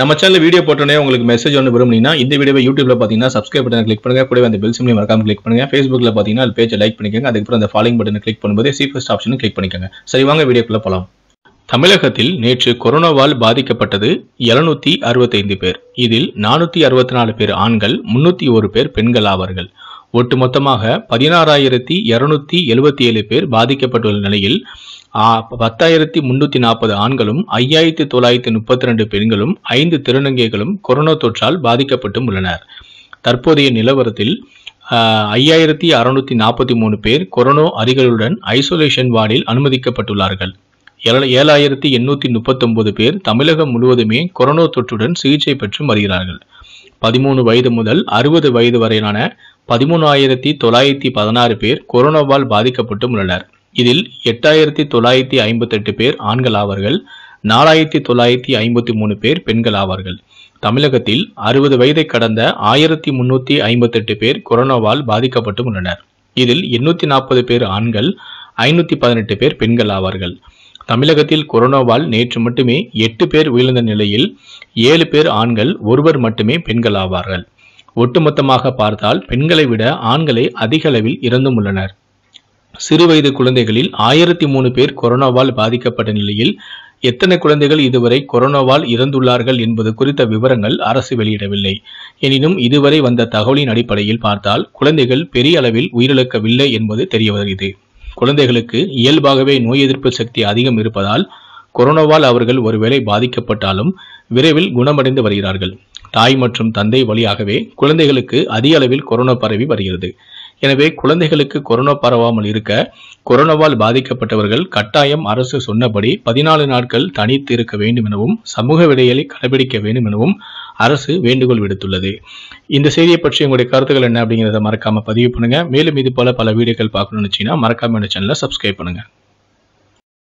நம்ம channel video போட்டோன்னே உங்களுக்கு மெசேஜ் ஒன்று விரும்புனீங்கன்னா இந்த வீடியோ யூடியூப்ல பார்த்தீங்கன்னா சப்ஸ்கிரைப் பண்ணி கிளிக் பண்ணுங்க கூட அந்த பெல் சிம்லி மறக்காம கிளிக் பண்ணுங்க ஃபேஸ்புக்கில் பார்த்தீங்கன்னா பேஜ் லைக் பண்ணிக்கோங்க அதுக்கப்புறம் அந்த ஃபாலோயிங் பட்டனை கிளிக் பண்ணும்போது சீஃபஸ்ட் ஆப்ஷனும் கிளிக் பண்ணிக்கோங்க சரி வாங்க வீடியோக்குள்ள போகலாம் தமிழகத்தில் நேற்று கொரோனாவால் பாதிக்கப்பட்டது எழுநூத்தி அறுபத்தைந்து பேர் இதில் நானூற்றி அறுபத்தி நாலு பேர் ஆண்கள் முன்னூத்தி ஒரு பேர் பெண்கள் ஆவார்கள் ஒட்டுமொத்தமாக பதினாறாயிரத்தி இருநூத்தி எழுபத்தி ஏழு பேர் பாதிக்கப்பட்டுள்ள நிலையில் பத்தாயிரத்தி முன்னூத்தி நாற்பது ஆண்களும் ஐயாயிரத்தி தொள்ளாயிரத்தி முப்பத்தி ரெண்டு பெண்களும் ஐந்து திருநங்கைகளும் கொரோனா தொற்றால் பாதிக்கப்பட்டும் உள்ளனர் தற்போதைய நிலவரத்தில் ஐயாயிரத்தி அறுநூத்தி நாற்பத்தி மூணு பேர் கொரோனா அறிகளுடன் ஐசோலேஷன் வார்டில் அனுமதிக்கப்பட்டுள்ளார்கள் ஏழாயிரத்தி எண்ணூற்றி முப்பத்தொன்பது பேர் தமிழகம் முழுவதுமே கொரோனா தொற்றுடன் சிகிச்சை பெற்று வருகிறார்கள் பதிமூணு வயது முதல் அறுபது வயது வரையிலான பதிமூணாயிரத்தி தொள்ளாயிரத்தி பதினாறு பேர் கொரோனாவால் பாதிக்கப்பட்டும் உள்ளனர் இதில் எட்டாயிரத்தி தொள்ளாயிரத்தி ஐம்பத்தெட்டு பேர் ஆண்கள் ஆவார்கள் நாலாயிரத்தி தொள்ளாயிரத்தி ஐம்பத்தி மூணு பேர் பெண்கள் ஆவார்கள் தமிழகத்தில் அறுபது வயதை கடந்த ஆயிரத்தி முன்னூற்றி ஐம்பத்தெட்டு பேர் கொரோனாவால் பாதிக்கப்பட்டு உள்ளனர் இதில் எண்ணூற்றி நாற்பது பேர் ஆண்கள் ஐநூற்றி பதினெட்டு பேர் பெண்கள் ஆவார்கள் தமிழகத்தில் கொரோனாவால் நேற்று மட்டுமே எட்டு பேர் உயிரிழந்த நிலையில் ஏழு பேர் ஆண்கள் ஒருவர் மட்டுமே பெண்கள் ஆவார்கள் ஒட்டுமொத்தமாக பார்த்தால் பெண்களை விட ஆண்களே அதிக அளவில் இறந்தும் உள்ளனர் சிறுவயது குழந்தைகளில் ஆயிரத்தி மூணு பேர் கொரோனாவால் பாதிக்கப்பட்ட நிலையில் எத்தனை குழந்தைகள் இதுவரை கொரோனாவால் இறந்துள்ளார்கள் என்பது குறித்த விவரங்கள் அரசு வெளியிடவில்லை எனினும் இதுவரை வந்த தகவலின் அடிப்படையில் பார்த்தால் குழந்தைகள் பெரிய அளவில் உயிரிழக்கவில்லை என்பது தெரிய வருகிறது குழந்தைகளுக்கு இயல்பாகவே நோய் எதிர்ப்பு சக்தி அதிகம் இருப்பதால் கொரோனாவால் அவர்கள் ஒருவேளை பாதிக்கப்பட்டாலும் விரைவில் குணமடைந்து வருகிறார்கள் தாய் மற்றும் தந்தை வழியாகவே குழந்தைகளுக்கு அதிக அளவில் கொரோனா பரவி வருகிறது எனவே குழந்தைகளுக்கு கொரோனா பரவாமல் இருக்க கொரோனாவால் பாதிக்கப்பட்டவர்கள் கட்டாயம் அரசு சொன்னபடி பதினாலு நாட்கள் தனித்து இருக்க வேண்டும் எனவும் சமூக விடையலை கடைபிடிக்க வேண்டும் எனவும் அரசு வேண்டுகோள் விடுத்துள்ளது இந்த செய்தியை பற்றி உங்களுடைய கருத்துக்கள் என்ன அப்படிங்கிறத மறக்காம பதிவு பண்ணுங்க மேலும் இது போல பல வீடியோக்கள் பார்க்கணும்னு நினைச்சீங்கன்னா மறக்காம இந்த சேனலை சப்ஸ்கிரைப் பண்ணுங்க